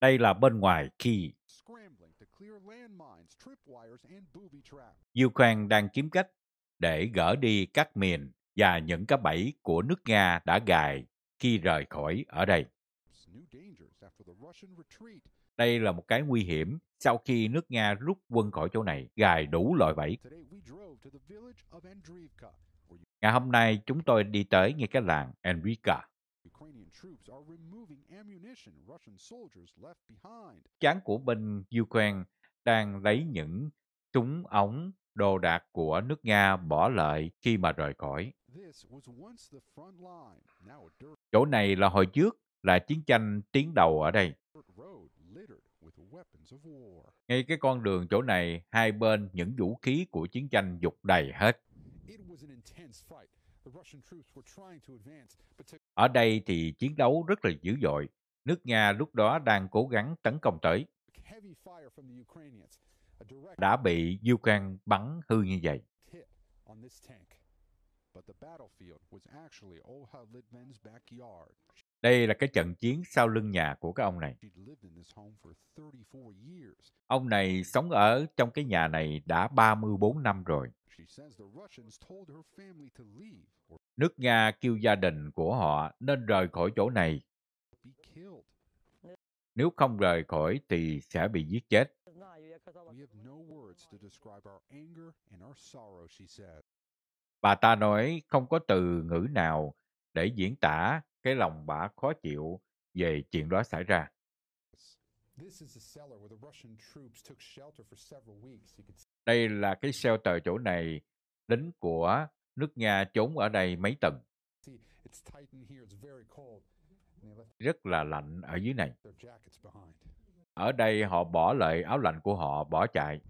Đây là bên ngoài Kyiv. Ukraine đang kiếm cách để gỡ đi các miền và những cái bẫy của nước Nga đã gài khi rời khỏi ở đây. Đây là một cái nguy hiểm sau khi nước Nga rút quân khỏi chỗ này, gài đủ loại bẫy. Ngày hôm nay chúng tôi đi tới ngay cái làng Enrica. Chán của bên Ukraine đang lấy những súng ống đồ đạc của nước Nga bỏ lại khi mà rời khỏi. Chỗ này là hồi trước là chiến tranh tiến đầu ở đây. Ngay cái con đường chỗ này, hai bên những vũ khí của chiến tranh dục đầy hết. Ở đây thì chiến đấu rất là dữ dội. Nước Nga lúc đó đang cố gắng tấn công tới. Đã bị Ukraine bắn hư như vậy. Đây là cái trận chiến sau lưng nhà của cái ông này. Ông này sống ở trong cái nhà này đã 34 năm rồi nước Nga kêu gia đình của họ nên rời khỏi chỗ này. Nếu không rời khỏi thì sẽ bị giết chết. Bà ta nói không có từ ngữ nào để diễn tả cái lòng bà khó chịu về chuyện đó xảy ra. Đây là cái shelter chỗ này lính của Nước Nga trốn ở đây mấy tầng, Rất là lạnh ở dưới này. Ở đây họ bỏ lại áo lạnh của họ bỏ chạy.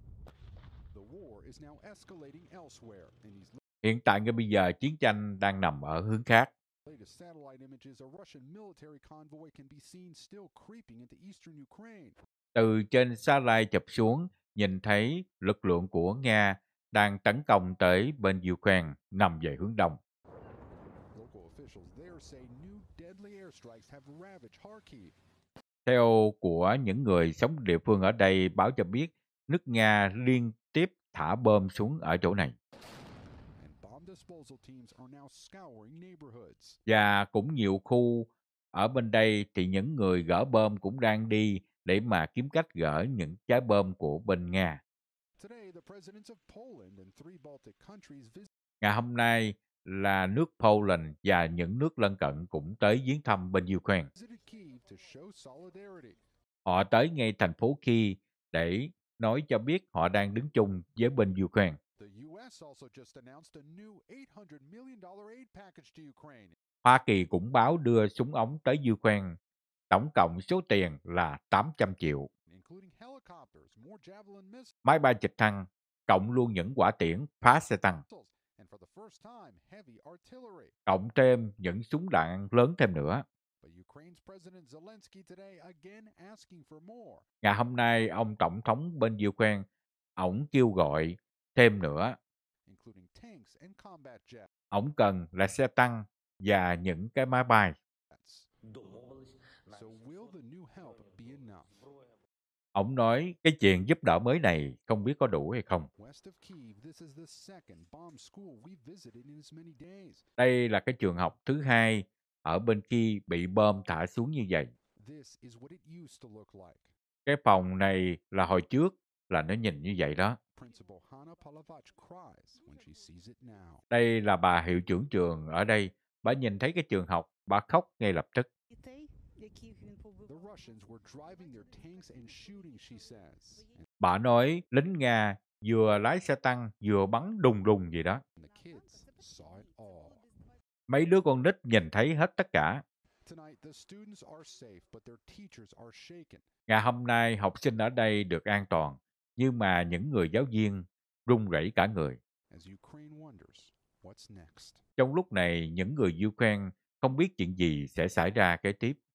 Hiện tại ngay bây giờ chiến tranh đang nằm ở hướng khác. Từ trên satellite chụp xuống, nhìn thấy lực lượng của Nga đang tấn công tới bên Ukraine nằm về hướng đông. Theo của những người sống địa phương ở đây báo cho biết, nước Nga liên tiếp thả bom xuống ở chỗ này. Và cũng nhiều khu ở bên đây thì những người gỡ bom cũng đang đi để mà kiếm cách gỡ những trái bom của bên Nga. Ngày hôm nay là nước Poland và những nước lân cận cũng tới viếng thăm bên Ukraine. Họ tới ngay thành phố Kiev để nói cho biết họ đang đứng chung với bên Ukraine. Hoa Kỳ cũng báo đưa súng ống tới Ukraine, tổng cộng số tiền là 800 triệu. Máy bay trực thăng cộng luôn những quả tiễn phá xe tăng, cộng thêm những súng đạn lớn thêm nữa. Ngày hôm nay, ông Tổng thống bên Ukraine, ổng kêu gọi thêm nữa. Ổng cần là xe tăng và những cái máy bay. Ông nói cái chuyện giúp đỡ mới này không biết có đủ hay không. Đây là cái trường học thứ hai ở bên kia bị bom thả xuống như vậy. Cái phòng này là hồi trước là nó nhìn như vậy đó. Đây là bà hiệu trưởng trường ở đây. Bà nhìn thấy cái trường học, bà khóc ngay lập tức. Bà nói lính Nga vừa lái xe tăng vừa bắn đùng đùng gì đó. Mấy đứa con nít nhìn thấy hết tất cả. Ngày hôm nay học sinh ở đây được an toàn, nhưng mà những người giáo viên run rẩy cả người. Trong lúc này, những người Ukraine không biết chuyện gì sẽ xảy ra kế tiếp.